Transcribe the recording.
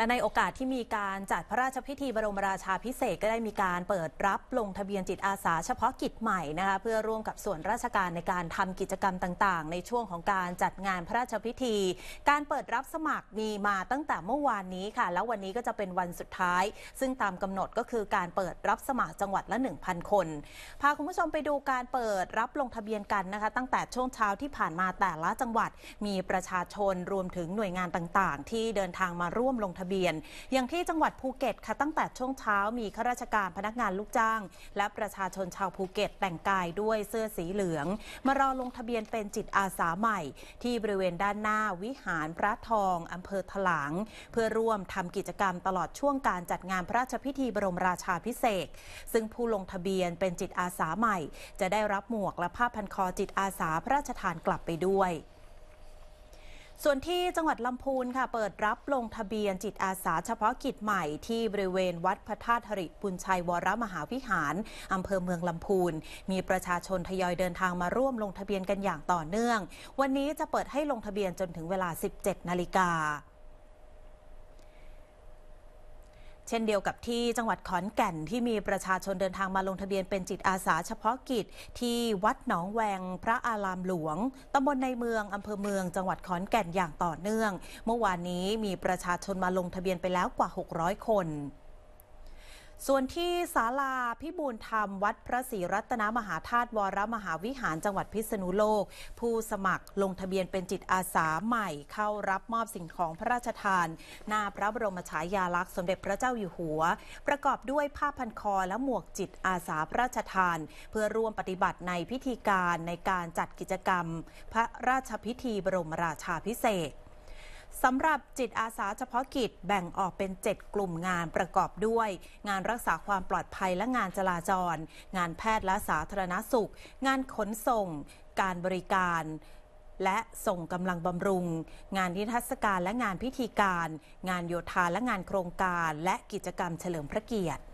และในโอกาสที่มีการจัดพระราชพิธีบรมราชาพิเศษก็ได้มีการเปิดรับลงทะเบียนจิตอาสาเฉพาะกิจใหม่นะคะเพื่อร่วมกับส่วนราชการในการทำกิจกรรมต่างๆ ในช่วงของการจัดงานพระราชพิธี การเปิดรับสมัครมีมาตั้งแต่เมื่อวานนี้ค่ะ แล้ววันนี้ก็จะเป็นวันสุดท้าย ซึ่งตามกำหนดก็คือการเปิดรับสมัครจังหวัดละ 1,000 คนพาคุณผู้ชมไปดูการเปิดรับลงทะเบียนกันนะคะตั้งแต่ช่วงเช้าที่ผ่านมาแต่ละจังหวัดมีประชาชนรวมถึงหน่วยงานต่างๆ ที่เดินทางมาร่วมลงทะเบียนเบียนอย่างที่จังหวัดภูเก็ตค่ะตั้งแต่ช่วงเช้ามีข้าราชการพนักงานลูกจ้าง และประชาชนชาวภูเก็ตแต่งกายด้วยเสื้อสีเหลือง มารอลงทะเบียนเป็นจิตอาสาใหม่ ที่บริเวณด้านหน้า วิหาร พระทอง อำเภอถลาง เพื่อร่วมทำกิจกรรมตลอดช่วงการจัดงานพระราชพิธีบรมราชาพิเศษซึ่งผู้ลงทะเบียนเป็นจิตอาสาใหม่ จะได้รับหมวกและผ้าพันคอจิตอาสาพระราชทานกลับไปด้วยส่วนที่จังหวัดลำพูนค่ะเปิดรับลงทะเบียนจิตอาสาเฉพาะกิจใหม่ที่บริเวณวัดพระธาตุหริบุญชัยวรมหาวิหารอำเภอเมืองลำพูนมีประชาชนทยอยเดินทางมาร่วมลงทะเบียนกันอย่างต่อเนื่อง วันนี้จะเปิดให้ลงทะเบียนจนถึงเวลา 17 นาฬิกาเช่นเดียวกับที่จังหวัดขอนแก่นที่มีประชาชนเดินทางมาลงทะเบียนเป็นจิตอาสาเฉพาะกิจ ที่วัดหนองแวง พระอารามหลวง ตำบลในเมืองอำเภอเมือง จังหวัดขอนแก่นอย่างต่อเนื่อง เมื่อวานนี้มีประชาชนมาลงทะเบียนไปแล้วกว่า600คนส่วนที่ศาลาพิบูลธรรมวัดพระศรีรัตนมหาธาตุวรมหาวิหารจังหวัดพิษณุโลก ผู้สมัครลงทะเบียนเป็นจิตอาสาใหม่เข้ารับมอบสิ่งของพระราชทานหน้าพระบรมฉายาลักษณ์ สมเด็จพระเจ้าอยู่หัว ประกอบด้วยผ้าพันคอและหมวกจิตอาสาพระราชทาน เพื่อร่วมปฏิบัติในพิธีการในการจัดกิจกรรม พระราชพิธีบรมราชาพิเศษสำหรับจิตอาสาเฉพาะกิจแบ่งออกเป็น 7 กลุ่มงานประกอบด้วย งานรักษาความปลอดภัยและงานจราจร งานแพทย์และสาธารณสุข งานขนส่ง การบริการ และส่งกำลังบำรุง งานนิทรรศการและงานพิธีการ งานโยธาและงานโครงการ และกิจกรรมเฉลิมพระเกียรติ